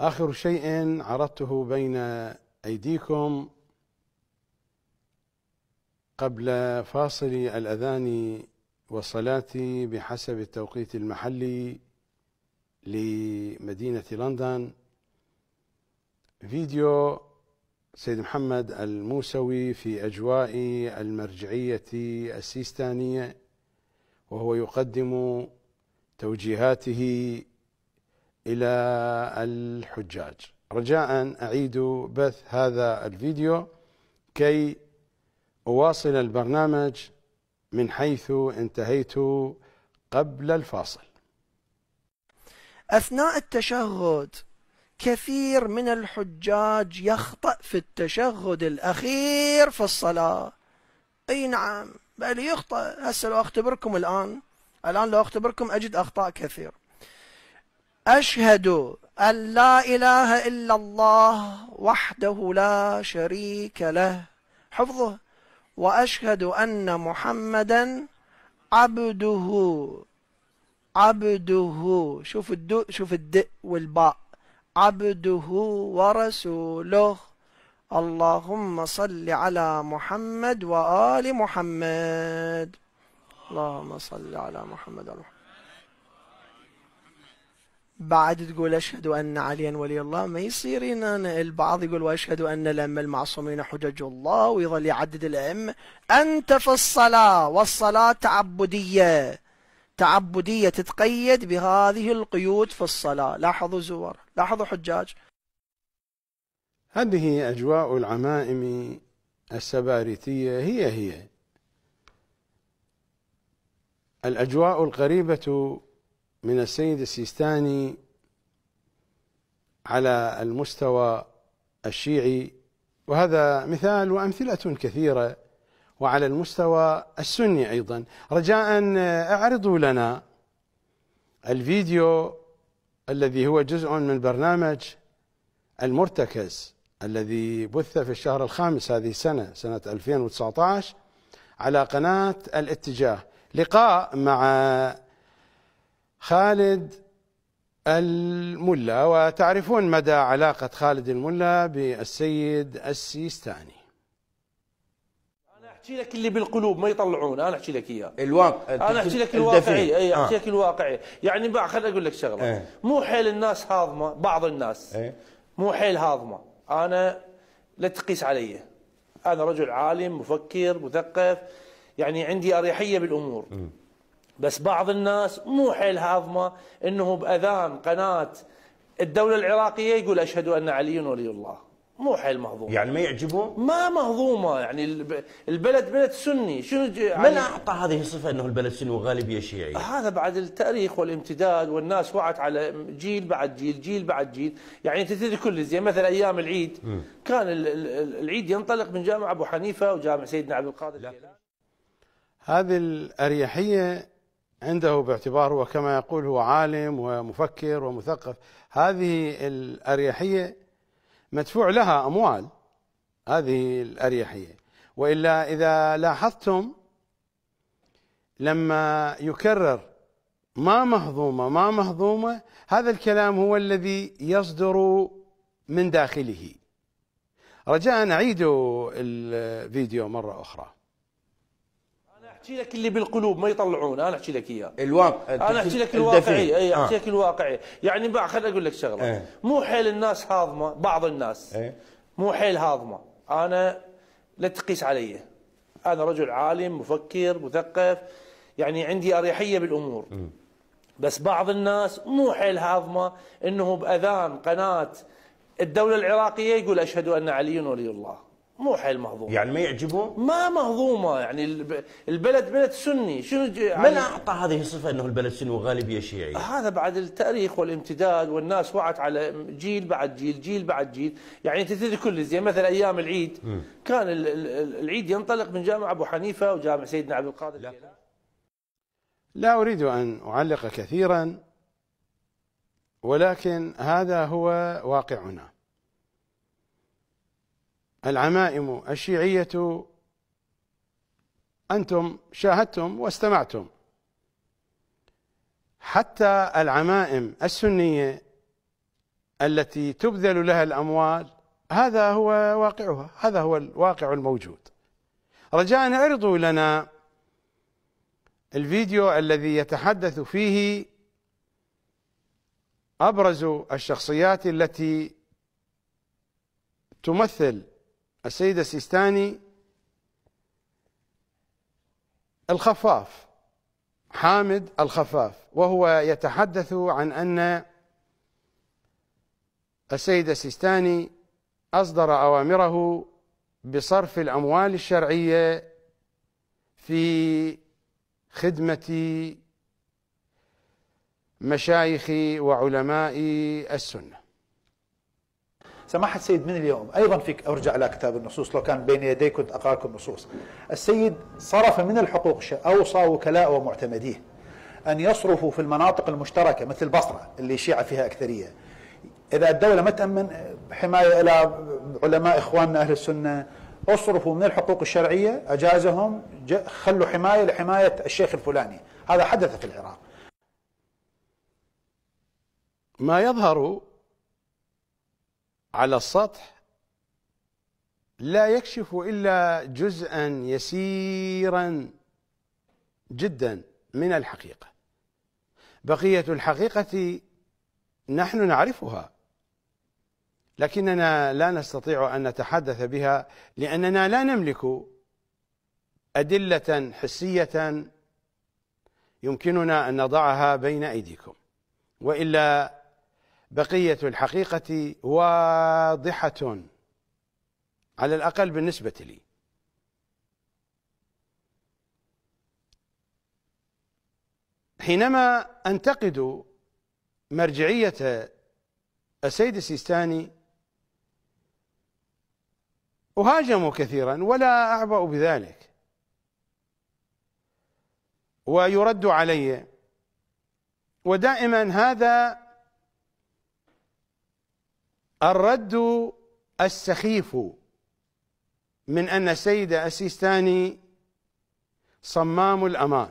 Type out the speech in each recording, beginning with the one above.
آخر شيء عرضته بين أيديكم قبل فاصل الأذان والصلاة بحسب التوقيت المحلي لمدينة لندن فيديو سيد محمد الموسوي في أجواء المرجعية السيستانية وهو يقدم توجيهاته إلى الحجاج رجاء اعيد بث هذا الفيديو كي أواصل البرنامج من حيث انتهيت قبل الفاصل أثناء التشهد كثير من الحجاج يخطأ في التشهد الأخير في الصلاة أي نعم بل يخطأ هسه لو أختبركم الآن الآن لو أختبركم أجد أخطاء كثير أشهد أن لا إله إلا الله وحده لا شريك له حفظه وأشهد أن محمدا عبده عبده شوف الدو شوف الد والباء عبده ورسوله اللهم صل على محمد وآل محمد اللهم صل على محمد وآل محمد بعد تقول اشهد ان عليا ولي الله ما يصير ان البعض يقول واشهد ان الام المعصومين حجج الله ويظل يعدد الائمه انت في الصلاه والصلاه تعبديه تعبديه تتقيد بهذه القيود في الصلاه لاحظوا زور لاحظوا حجاج هذه اجواء العمائم السباريتيه هي هي الاجواء القريبه من السيد السيستاني على المستوى الشيعي وهذا مثال وامثله كثيره وعلى المستوى السني ايضا رجاء اعرضوا لنا الفيديو الذي هو جزء من برنامج المرتكز الذي بث في الشهر الخامس هذه السنه سنه 2019 على قناه الاتجاه لقاء مع خالد الملا وتعرفون مدى علاقة خالد الملا بالسيد السيستاني أنا أحكي لك اللي بالقلوب ما يطلعون أنا أحكي لك إياه الواقع أنا أحكي لك الواقعي آه. أي أحكي لك الواقعي يعني بقى خليني أقول لك شغلة إيه. مو حيل الناس هاضمة بعض الناس إيه. مو حيل هاضمة أنا لا تقيس علي أنا رجل عالم مفكر مثقف يعني عندي أريحية بالأمور م. بس بعض الناس مو حيل هاضمه انه باذان قناه الدوله العراقيه يقول اشهد ان علي ولي الله مو حيل مهضومه يعني ما يعجبه ما مهضومه يعني البلد بلد سني شنو يعني من اعطى هذه الصفه انه البلد سني وغالبيه شيعيه؟ هذا بعد التاريخ والامتداد والناس وعت على جيل بعد جيل جيل بعد جيل يعني انت تدري كل زين مثلا ايام العيد م. كان العيد ينطلق من جامع ابو حنيفه وجامع سيدنا عبد القادر هذه الاريحيه عنده باعتباره وكما يقول هو عالم ومفكر ومثقف هذه الأريحية مدفوع لها أموال هذه الأريحية وإلا إذا لاحظتم لما يكرر ما مهضومة ما مهضومة هذا الكلام هو الذي يصدر من داخله رجاء أعيدوا الفيديو مرة أخرى احكي لك اللي بالقلوب ما يطلعون انا احكي لك اياه الواقع انا احكي لك الواقعي اي احكي آه. لك الواقعي يعني خليني اقول لك شغله اه. مو حيل الناس هاضمه بعض الناس اه. مو حيل هاضمه انا لا تقيس علي انا رجل عالم مفكر مثقف يعني عندي اريحيه بالامور م. بس بعض الناس مو حيل هاضمه انه باذان قناه الدوله العراقيه يقول اشهد ان علي ولي الله مو حيل مهضومه يعني ما يعجبهم؟ ما مهضومه يعني البلد بلد سني شنو يعني من اعطى هذه الصفه انه البلد سني وغالبيه شيعيه؟ هذا بعد التاريخ والامتداد والناس وعت على جيل بعد جيل جيل بعد جيل يعني انت تدري كل زين مثلا ايام العيد م. كان العيد ينطلق من جامع ابو حنيفه وجامع سيدنا عبد القادر لا. لا اريد ان اعلق كثيرا ولكن هذا هو واقعنا العمائم الشيعية أنتم شاهدتم واستمعتم حتى العمائم السنية التي تبذل لها الأموال هذا هو واقعها هذا هو الواقع الموجود رجاء اعرضوا لنا الفيديو الذي يتحدث فيه أبرز الشخصيات التي تمثل السيد السيستاني الخفاف حامد الخفاف وهو يتحدث عن أن السيد السيستاني أصدر أوامره بصرف الأموال الشرعية في خدمة مشايخ وعلماء السنه سماحة السيد من اليوم أيضا فيك أرجع إلى كتاب النصوص لو كان بين يدي كنت لكم النصوص السيد صرف من الحقوق أوصى وكلاء ومعتمديه أن يصرفوا في المناطق المشتركة مثل البصرة اللي شيعة فيها أكثرية إذا الدولة ما تأمن حماية إلى علماء إخواننا أهل السنة اصرفوا من الحقوق الشرعية أجازهم خلوا حماية لحماية الشيخ الفلاني هذا حدث في العراق ما يظهر على السطح لا يكشف الا جزءا يسيرا جدا من الحقيقه بقيه الحقيقه نحن نعرفها لكننا لا نستطيع ان نتحدث بها لاننا لا نملك ادله حسيه يمكننا ان نضعها بين ايديكم والا بقية الحقيقة واضحة على الأقل بالنسبة لي حينما أنتقد مرجعية السيد السيستاني أهاجم كثيرا ولا أعبأ بذلك ويرد علي ودائما هذا الرد السخيف من أن السيد السيستاني صمام الأمان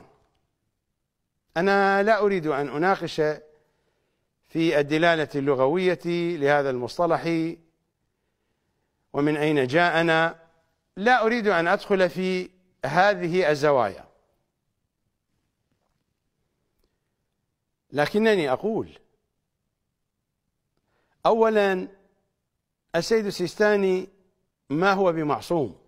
أنا لا أريد أن أناقش في الدلالة اللغوية لهذا المصطلح ومن أين جاءنا لا أريد أن أدخل في هذه الزوايا لكنني أقول أولا السيد السيستاني ما هو بمعصوم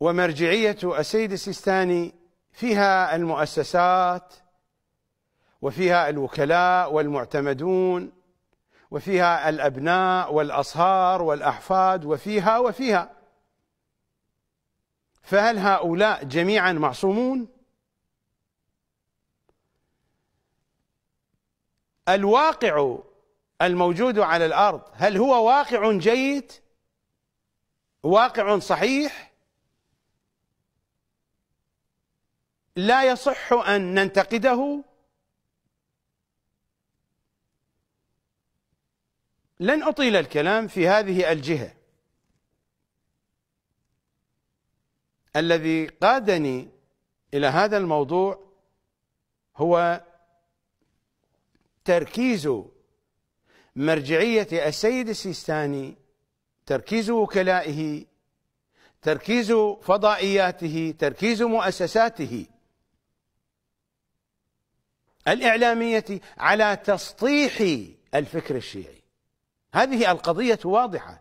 ومرجعية السيد السيستاني فيها المؤسسات وفيها الوكلاء والمعتمدون وفيها الأبناء والأصهار والأحفاد وفيها وفيها فهل هؤلاء جميعا معصومون؟ الواقع الموجود على الارض هل هو واقع جيد واقع صحيح لا يصح ان ننتقده لن اطيل الكلام في هذه الجهه الذي قادني الى هذا الموضوع هو تركيز مرجعية السيد السيستاني تركيز وكلائه تركيز فضائياته تركيز مؤسساته الإعلامية على تسطيح الفكر الشيعي هذه القضية واضحة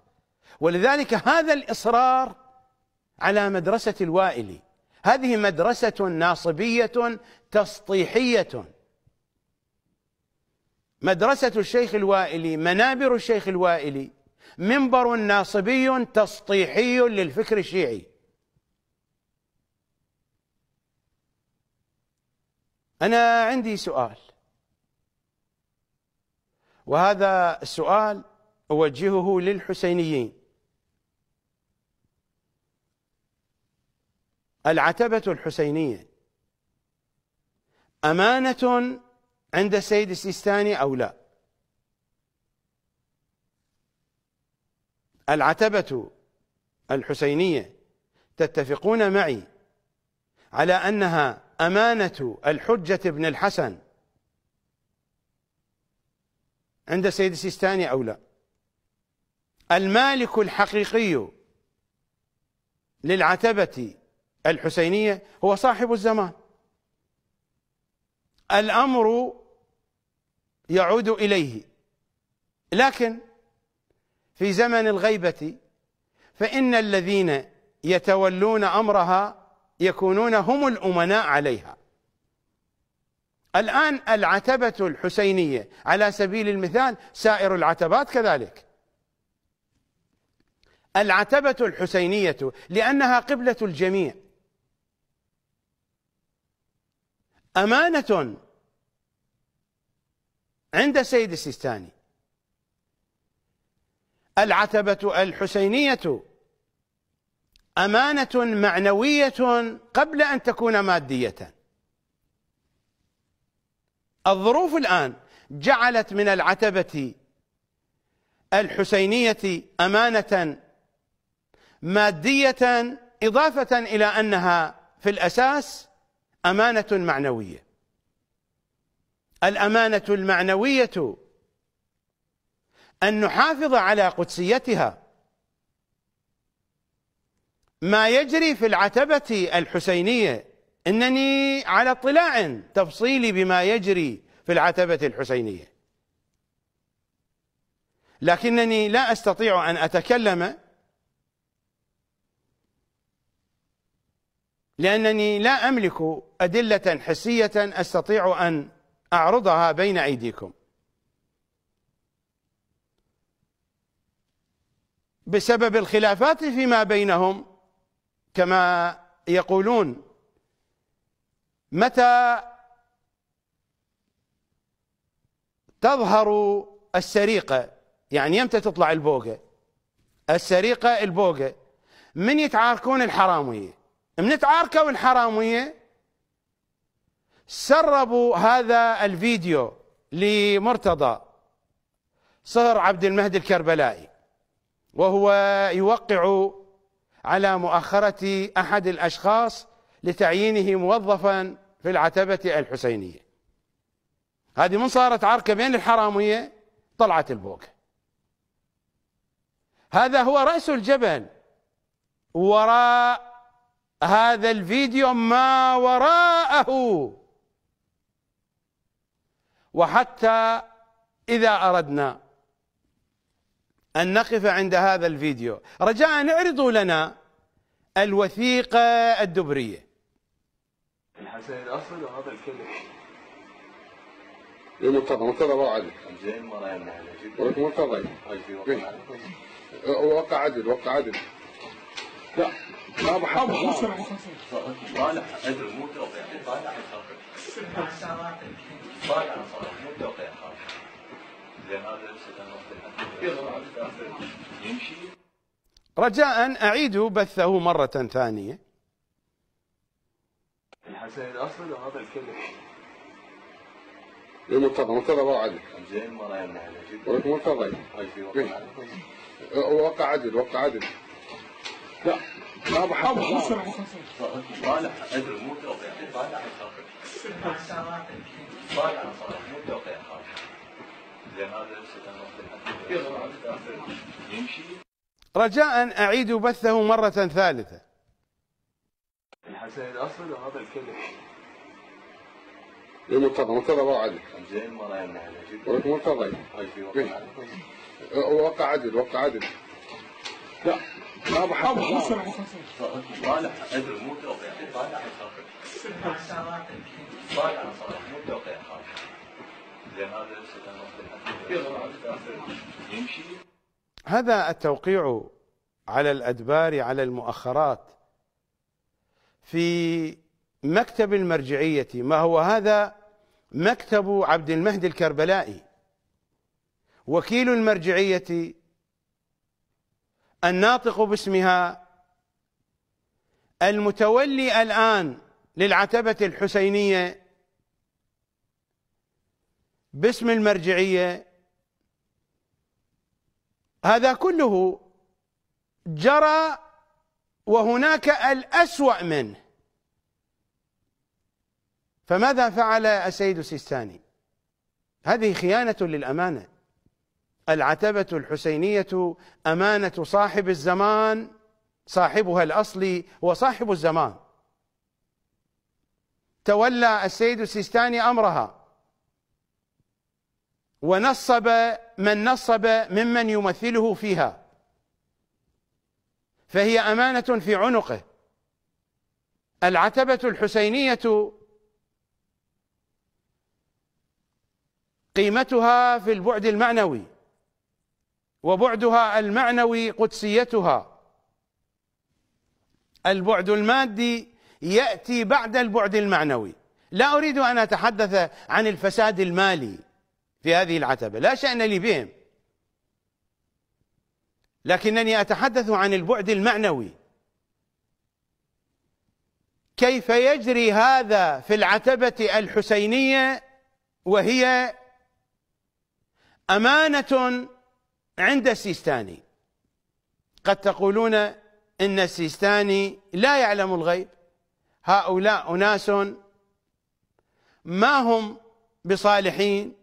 ولذلك هذا الإصرار على مدرسة الوائلي هذه مدرسة ناصبية تسطيحية مدرسة الشيخ الوائلي منابر الشيخ الوائلي منبر ناصبي تسطيحي للفكر الشيعي أنا عندي سؤال وهذا السؤال أوجهه للحسينيين العتبة الحسينية أمانة عند السيد السيستاني أو لا العتبة الحسينية تتفقون معي على أنها أمانة الحجة بن الحسن عند السيد السيستاني أو لا المالك الحقيقي للعتبة الحسينية هو صاحب الزمان الأمر يعود إليه لكن في زمن الغيبة فإن الذين يتولون أمرها يكونون هم الأمناء عليها الآن العتبة الحسينية على سبيل المثال سائر العتبات كذلك العتبة الحسينية لأنها قبلة الجميع أمانة عند السيد السيستاني العتبة الحسينية أمانة معنوية قبل أن تكون مادية الظروف الآن جعلت من العتبة الحسينية أمانة مادية إضافة إلى أنها في الأساس أمانة معنوية الأمانة المعنوية أن نحافظ على قدسيتها ما يجري في العتبة الحسينية إنني على اطلاع تفصيلي بما يجري في العتبة الحسينية لكنني لا أستطيع أن أتكلم لأنني لا أملك أدلة حسية أستطيع أن أعرضها بين أيديكم بسبب الخلافات فيما بينهم كما يقولون متى تظهر السرقة يعني يمتى تطلع البوقة السرقة البوقة من يتعاركون الحرامية من تعاركوا الحرامية سربوا هذا الفيديو لمرتضى صهر عبد المهدي الكربلائي وهو يوقع على مؤخرة أحد الأشخاص لتعيينه موظفا في العتبة الحسينية هذه من صارت عركة بين الحرامية طلعت البوكة هذا هو رأس الجبل وراء هذا الفيديو ما وراءه وحتى إذا أردنا أن نقف عند هذا الفيديو رجاء اعرضوا لنا الوثيقة الدبرية الحسن الأصل وهذا الكذب للمرتضى مرتضى الله عدل زين مرتضى وقع عدل وقع عدل لا ما بحب طالع ادري مو طالع صالح مو زين هذا يمشي رجاء أعيدوا بثه مرة ثانية الحسن الأصل وهذا الكذب للمرتضى مرتضى واعد زين ما مرتضى وقع عدل وقع عدل لا ما بحب صالح ادري مو توقيع صالح هذا يمشي رجاء اعيد بثه مرة ثالثة الحسن الأصل وهذا الكلب للمرتضى مرتضى وعدل زين ما مرتضى وقع عدل وقع عدل لا هذا التوقيع على الادبار على المؤخرات في مكتب المرجعيه ما هو هذا مكتب عبد المهدي الكربلائي وكيل المرجعيه الناطق باسمها المتولي الآن للعتبة الحسينية باسم المرجعية هذا كله جرى وهناك الأسوأ منه فماذا فعل السيد السيستاني هذه خيانة للأمانة العتبة الحسينية أمانة صاحب الزمان صاحبها الأصلي هو صاحب الزمان تولى السيد السيستاني أمرها ونصب من نصب ممن يمثله فيها فهي أمانة في عنقه العتبة الحسينية قيمتها في البعد المعنوي وبعدها المعنوي قدسيتها البعد المادي ياتي بعد البعد المعنوي لا اريد ان اتحدث عن الفساد المالي في هذه العتبه لا شان لي بهم لكنني اتحدث عن البعد المعنوي كيف يجري هذا في العتبه الحسينيه وهي امانه عند السيستاني قد تقولون إن السيستاني لا يعلم الغيب هؤلاء أناس ما هم بصالحين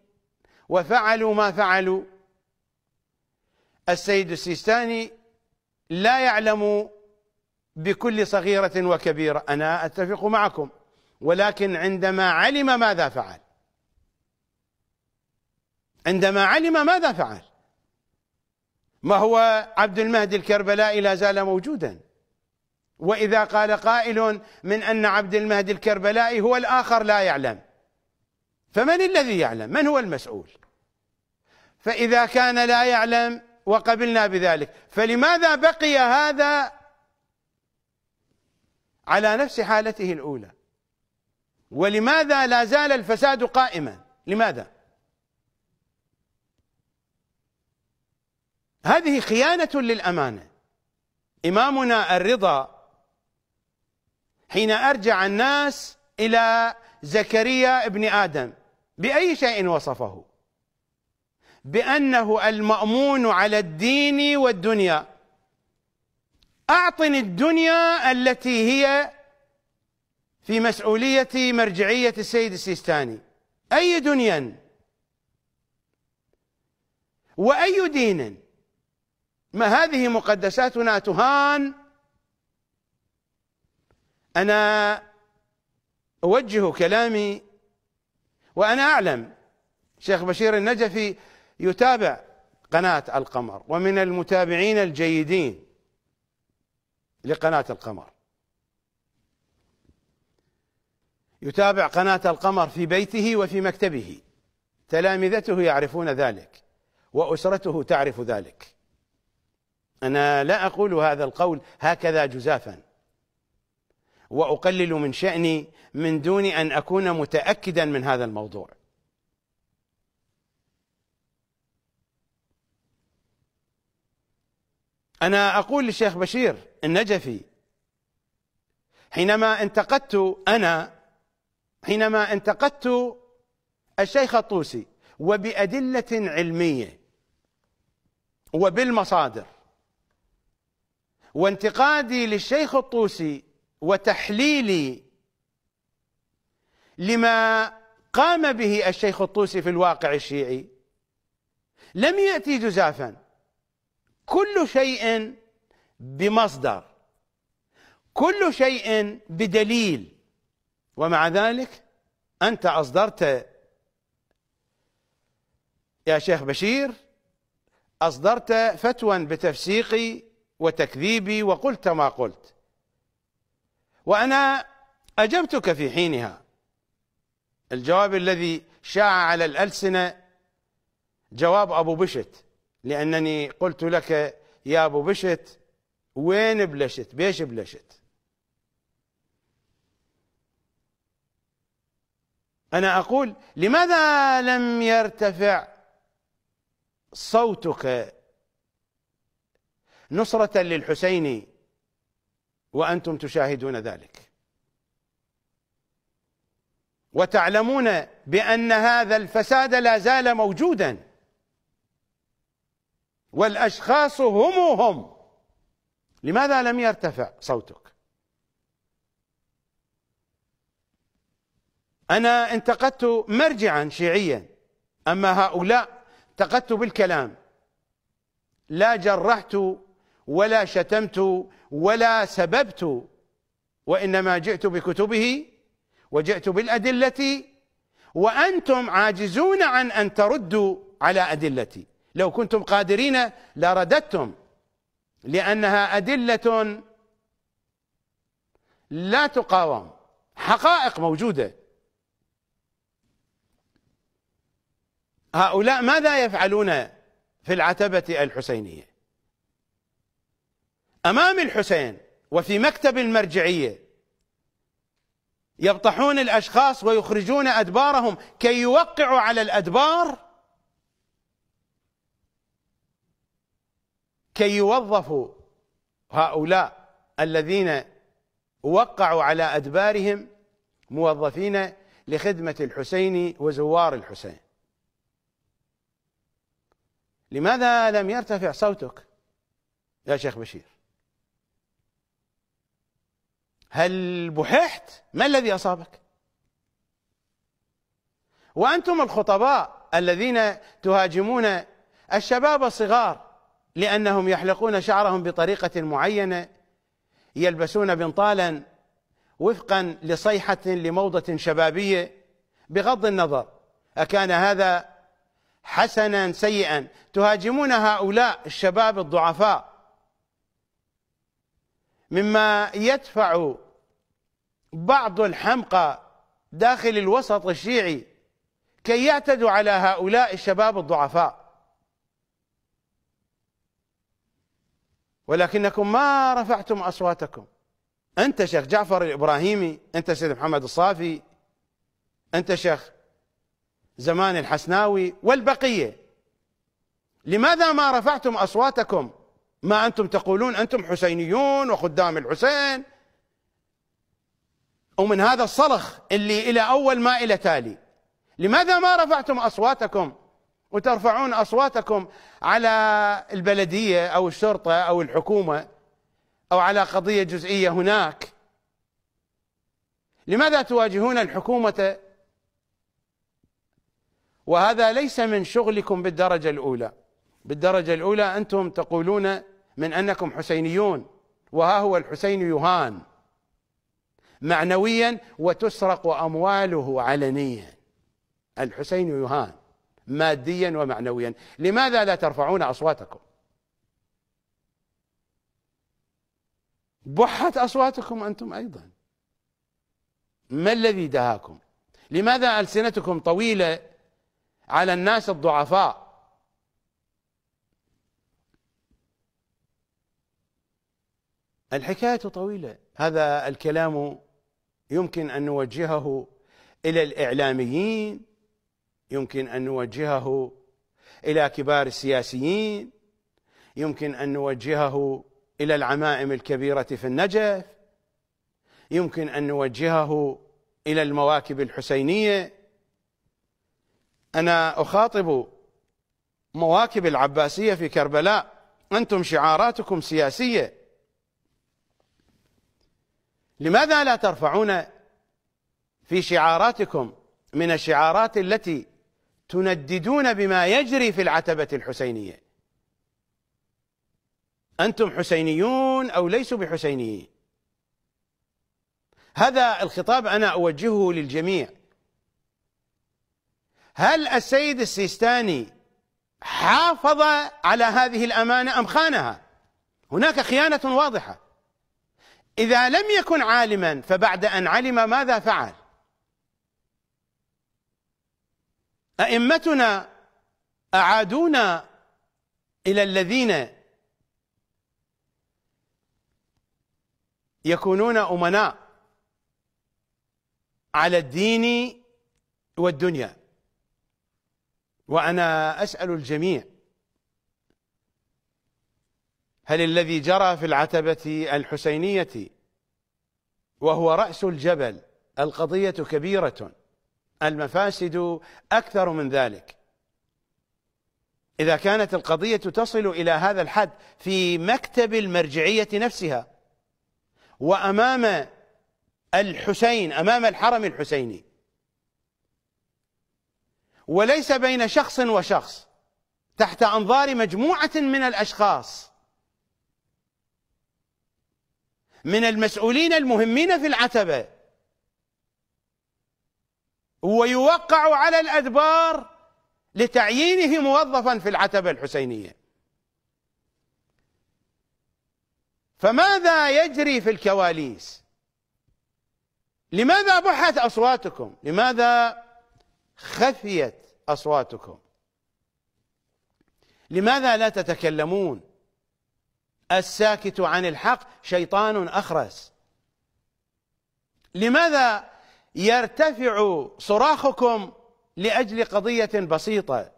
وفعلوا ما فعلوا السيد السيستاني لا يعلم بكل صغيرة وكبيرة أنا أتفق معكم ولكن عندما علم ماذا فعل عندما علم ماذا فعل ما هو عبد المهدي الكربلائي لا زال موجودا وإذا قال قائل من أن عبد المهدي الكربلائي هو الآخر لا يعلم فمن الذي يعلم من هو المسؤول فإذا كان لا يعلم وقبلنا بذلك فلماذا بقي هذا على نفس حالته الأولى ولماذا لا زال الفساد قائما لماذا هذه خيانة للأمانة إمامنا الرضا حين أرجع الناس إلى زكريا ابن آدم بأي شيء وصفه بأنه المأمون على الدين والدنيا أعطني الدنيا التي هي في مسؤولية مرجعية السيد السيستاني أي دنيا وأي دين ما هذه مقدساتنا تهان انا اوجه كلامي وانا اعلم شيخ بشير النجفي يتابع قناه القمر ومن المتابعين الجيدين لقناه القمر يتابع قناه القمر في بيته وفي مكتبه تلامذته يعرفون ذلك واسرته تعرف ذلك أنا لا أقول هذا القول هكذا جزافا وأقلل من شأني من دون أن أكون متأكدا من هذا الموضوع أنا أقول للشيخ بشير النجفي حينما انتقدت أنا حينما انتقدت الشيخ الطوسي وبأدلة علمية وبالمصادر وانتقادي للشيخ الطوسي وتحليلي لما قام به الشيخ الطوسي في الواقع الشيعي لم ياتي جزافا كل شيء بمصدر كل شيء بدليل ومع ذلك انت اصدرت يا شيخ بشير اصدرت فتوى بتفسيق وتكذيبي وقلت ما قلت وانا اجبتك في حينها الجواب الذي شاع على الالسنه جواب ابو بشت لانني قلت لك يا ابو بشت وين بلشت بيش بلشت انا اقول لماذا لم يرتفع صوتك نصرة للحسين وأنتم تشاهدون ذلك وتعلمون بأن هذا الفساد لا زال موجودا والأشخاص هم هم لماذا لم يرتفع صوتك أنا انتقدت مرجعا شيعيا أما هؤلاء انتقدت بالكلام لا جرحت ولا شتمت ولا سببت وانما جئت بكتبه وجئت بالادله وانتم عاجزون عن ان تردوا على ادلتي لو كنتم قادرين لرددتم لانها ادله لا تقاوم حقائق موجوده هؤلاء ماذا يفعلون في العتبه الحسينيه أمام الحسين وفي مكتب المرجعية يبطحون الأشخاص ويخرجون أدبارهم كي يوقعوا على الأدبار كي يوظفوا هؤلاء الذين وقعوا على أدبارهم موظفين لخدمة الحسين وزوار الحسين لماذا لم يرتفع صوتك يا شيخ بشير هل بححت ما الذي أصابك وأنتم الخطباء الذين تهاجمون الشباب الصغار لأنهم يحلقون شعرهم بطريقة معينة يلبسون بنطالا وفقا لصيحة لموضة شبابية بغض النظر أكان هذا حسنا سيئا تهاجمون هؤلاء الشباب الضعفاء مما يدفع بعض الحمقى داخل الوسط الشيعي كي يعتدوا على هؤلاء الشباب الضعفاء ولكنكم ما رفعتم اصواتكم انت شيخ جعفر الابراهيمي انت سيد محمد الصافي انت شيخ زمان الحسناوي والبقيه لماذا ما رفعتم اصواتكم ما أنتم تقولون أنتم حسينيون وخدام الحسين ومن هذا الصرخ اللي إلى أول ما إلى تالي لماذا ما رفعتم أصواتكم وترفعون أصواتكم على البلدية أو الشرطة أو الحكومة أو على قضية جزئية هناك لماذا تواجهون الحكومة وهذا ليس من شغلكم بالدرجة الأولى بالدرجة الأولى أنتم تقولون من انكم حسينيون وها هو الحسين يهان معنويا وتسرق امواله علنيا الحسين يهان ماديا ومعنويا لماذا لا ترفعون اصواتكم بحت اصواتكم انتم ايضا ما الذي دهاكم لماذا السنتكم طويله على الناس الضعفاء الحكاية طويلة هذا الكلام يمكن أن نوجهه إلى الإعلاميين يمكن أن نوجهه إلى كبار السياسيين يمكن أن نوجهه إلى العمائم الكبيرة في النجف يمكن أن نوجهه إلى المواكب الحسينية أنا أخاطب مواكب العباسية في كربلاء أنتم شعاراتكم سياسية لماذا لا ترفعون في شعاراتكم من الشعارات التي تنددون بما يجري في العتبة الحسينية أنتم حسينيون أو ليسوا بحسينيين هذا الخطاب أنا أوجهه للجميع هل السيد السيستاني حافظ على هذه الأمانة أم خانها هناك خيانة واضحة إذا لم يكن عالما فبعد أن علم ماذا فعل أئمتنا أعادونا إلى الذين يكونون أمناء على الدين والدنيا وأنا أسأل الجميع هل الذي جرى في العتبة الحسينية وهو رأس الجبل القضية كبيرة المفاسد أكثر من ذلك إذا كانت القضية تصل إلى هذا الحد في مكتب المرجعية نفسها وأمام الحسين أمام الحرم الحسيني وليس بين شخص وشخص تحت أنظار مجموعة من الأشخاص من المسؤولين المهمين في العتبة ويوقع على الأدبار لتعيينه موظفا في العتبة الحسينية فماذا يجري في الكواليس لماذا بحت أصواتكم لماذا خفيت أصواتكم لماذا لا تتكلمون الساكت عن الحق شيطان اخرس لماذا يرتفع صراخكم لاجل قضيه بسيطه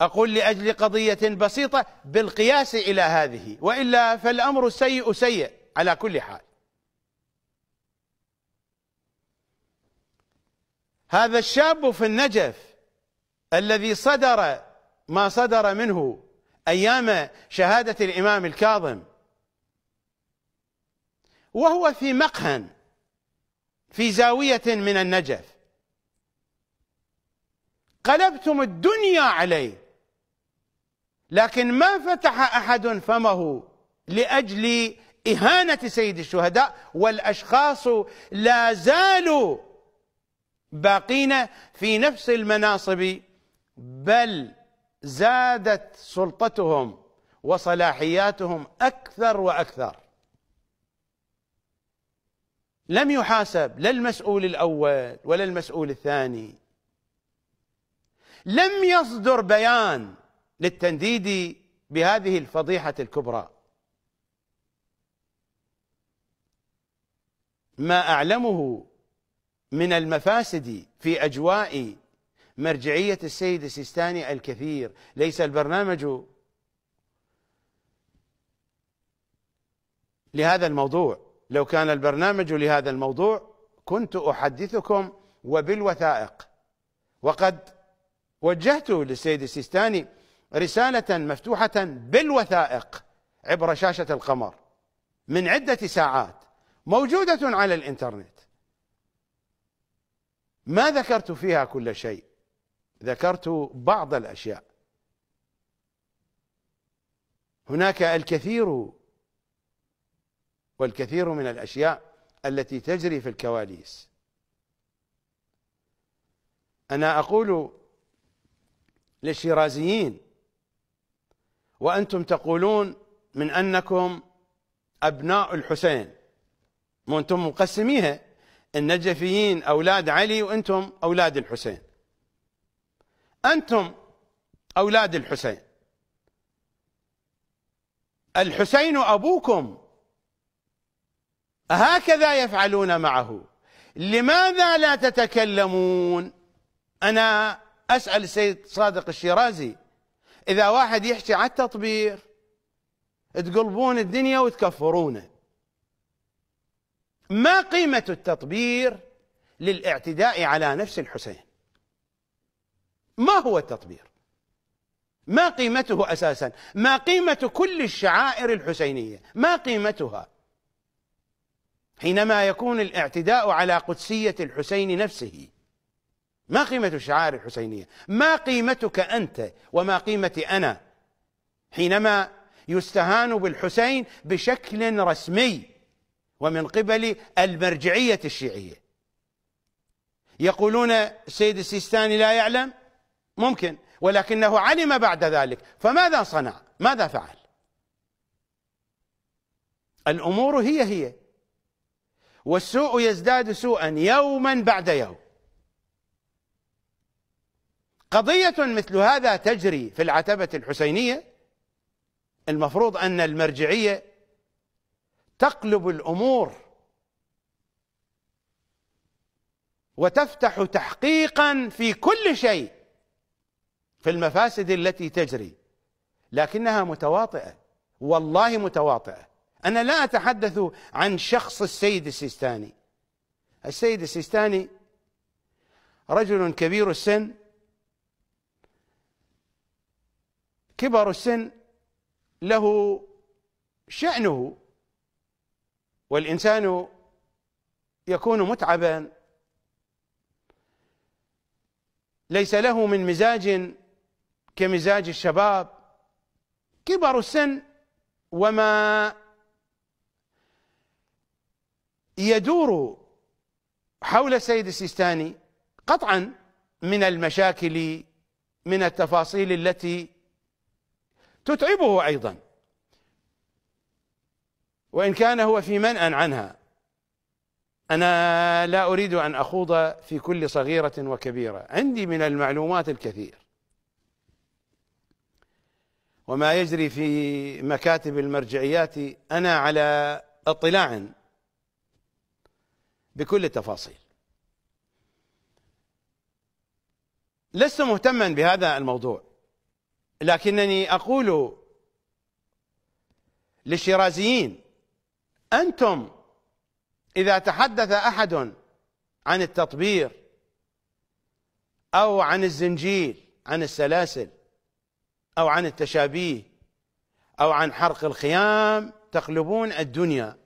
اقول لاجل قضيه بسيطه بالقياس الى هذه والا فالامر سيء سيء على كل حال هذا الشاب في النجف الذي صدر ما صدر منه أيام شهادة الإمام الكاظم وهو في مقهى في زاوية من النجف قلبتم الدنيا عليه لكن ما فتح أحد فمه لأجل إهانة سيد الشهداء والأشخاص لا زالوا باقين في نفس المناصب بل زادت سلطتهم وصلاحياتهم اكثر واكثر لم يحاسب لا المسؤول الاول ولا المسؤول الثاني لم يصدر بيان للتنديد بهذه الفضيحه الكبرى ما اعلمه من المفاسد في اجواء مرجعية السيد السيستاني الكثير ليس البرنامج لهذا الموضوع لو كان البرنامج لهذا الموضوع كنت أحدثكم وبالوثائق وقد وجهت للسيد السيستاني رسالة مفتوحة بالوثائق عبر شاشة القمر من عدة ساعات موجودة على الإنترنت ما ذكرت فيها كل شيء ذكرت بعض الاشياء هناك الكثير والكثير من الاشياء التي تجري في الكواليس انا اقول للشيرازيين وانتم تقولون من انكم ابناء الحسين وانتم مقسميها النجفيين اولاد علي وانتم اولاد الحسين أنتم أولاد الحسين الحسين أبوكم هكذا يفعلون معه لماذا لا تتكلمون أنا أسأل السيد صادق الشيرازي إذا واحد يحكي على التطبير تقلبون الدنيا وتكفرونه ما قيمة التطبير للاعتداء على نفس الحسين ما هو التطبير ما قيمته أساسا ما قيمة كل الشعائر الحسينية ما قيمتها حينما يكون الاعتداء على قدسية الحسين نفسه ما قيمة الشعائر الحسينية ما قيمتك أنت وما قيمتي أنا حينما يستهان بالحسين بشكل رسمي ومن قبل المرجعية الشيعية يقولون السيد السيستاني لا يعلم ممكن ولكنه علم بعد ذلك فماذا صنع ماذا فعل الأمور هي هي والسوء يزداد سوءا يوما بعد يوم قضية مثل هذا تجري في العتبة الحسينية المفروض أن المرجعية تقلب الأمور وتفتح تحقيقا في كل شيء في المفاسد التي تجري لكنها متواطئه والله متواطئه انا لا اتحدث عن شخص السيد السيستاني السيد السيستاني رجل كبير السن كبر السن له شأنه والإنسان يكون متعبا ليس له من مزاج كمزاج الشباب كبر السن وما يدور حول السيد السيستاني قطعا من المشاكل من التفاصيل التي تتعبه ايضا وان كان هو في منأى عنها انا لا اريد ان اخوض في كل صغيره وكبيره عندي من المعلومات الكثير وما يجري في مكاتب المرجعيات أنا على اطلاع بكل التفاصيل لست مهتما بهذا الموضوع لكنني أقول للشيرازيين أنتم إذا تحدث أحد عن التطبير أو عن الزنجيل عن السلاسل أو عن التشابيه أو عن حرق الخيام تقلبون الدنيا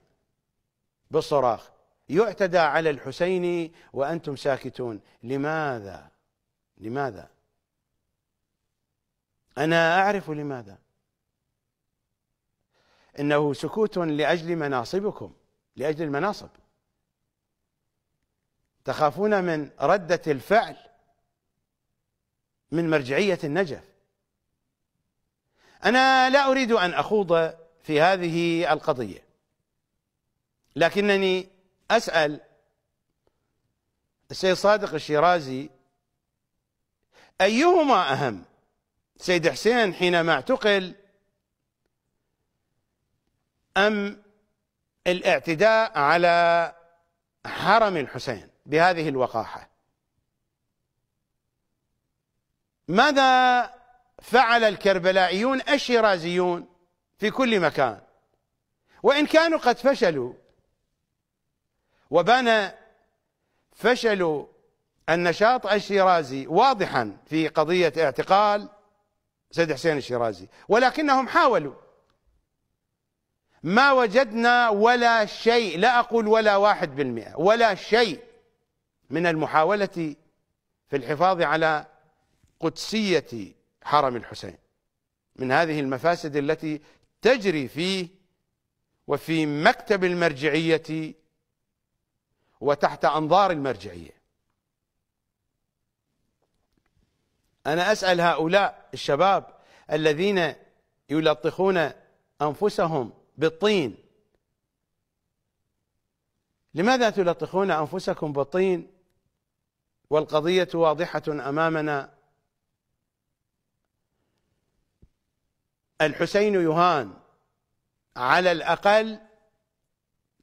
بالصراخ يعتدى على الحسين وأنتم ساكتون لماذا لماذا أنا أعرف لماذا إنه سكوت لأجل مناصبكم لأجل المناصب تخافون من ردة الفعل من مرجعية النجف انا لا اريد ان اخوض في هذه القضيه لكنني اسال السيد صادق الشيرازي ايهما اهم سيد حسين حينما اعتقل ام الاعتداء على حرم الحسين بهذه الوقاحه ماذا فعل الكربلائيون الشيرازيون في كل مكان وإن كانوا قد فشلوا وبان فشل النشاط الشيرازي واضحا في قضية اعتقال سيد حسين الشيرازي ولكنهم حاولوا ما وجدنا ولا شيء لا أقول ولا واحد بالمئة ولا شيء من المحاولة في الحفاظ على قدسية حرم الحسين من هذه المفاسد التي تجري فيه وفي مكتب المرجعيه وتحت انظار المرجعيه انا اسال هؤلاء الشباب الذين يلطخون انفسهم بالطين لماذا تلطخون انفسكم بالطين والقضيه واضحه امامنا الحسين يهان على الاقل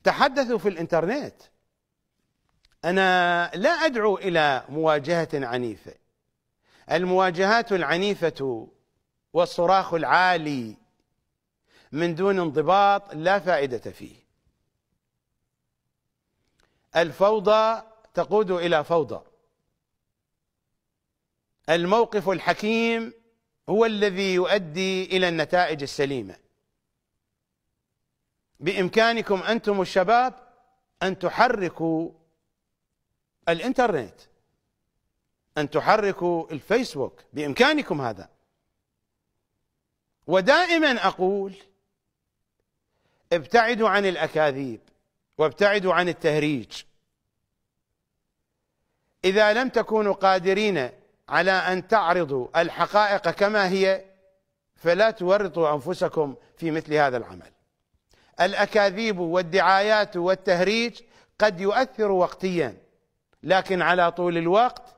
تحدثوا في الانترنت انا لا ادعو الى مواجهه عنيفه المواجهات العنيفه والصراخ العالي من دون انضباط لا فائده فيه الفوضى تقود الى فوضى الموقف الحكيم هو الذي يؤدي إلى النتائج السليمة بإمكانكم أنتم الشباب أن تحركوا الإنترنت أن تحركوا الفيسبوك بإمكانكم هذا ودائما أقول ابتعدوا عن الأكاذيب وابتعدوا عن التهريج إذا لم تكونوا قادرين على أن تعرضوا الحقائق كما هي فلا تورطوا أنفسكم في مثل هذا العمل الأكاذيب والدعايات والتهريج قد يؤثر وقتيا لكن على طول الوقت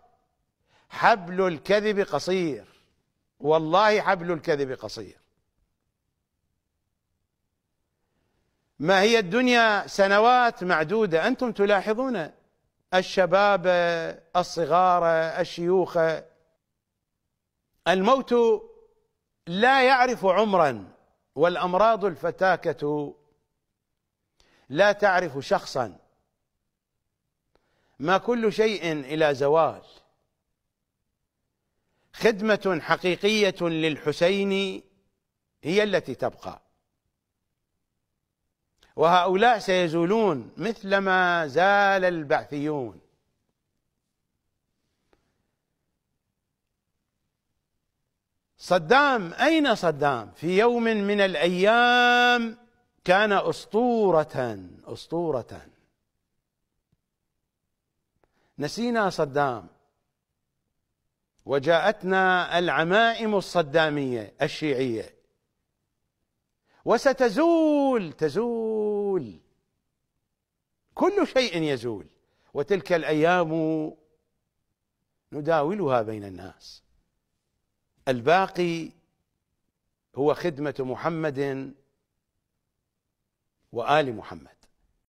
حبل الكذب قصير والله حبل الكذب قصير ما هي الدنيا سنوات معدودة أنتم تلاحظون الشباب الصغار الشيوخ الموت لا يعرف عمرا والامراض الفتاكه لا تعرف شخصا ما كل شيء الى زوال خدمه حقيقيه للحسين هي التي تبقى وهؤلاء سيزولون مثلما زال البعثيون صدام أين صدام في يوم من الأيام كان أسطورة أسطورة نسينا صدام وجاءتنا العمائم الصدامية الشيعية وستزول تزول كل شيء يزول وتلك الايام نداولها بين الناس الباقي هو خدمه محمد وال محمد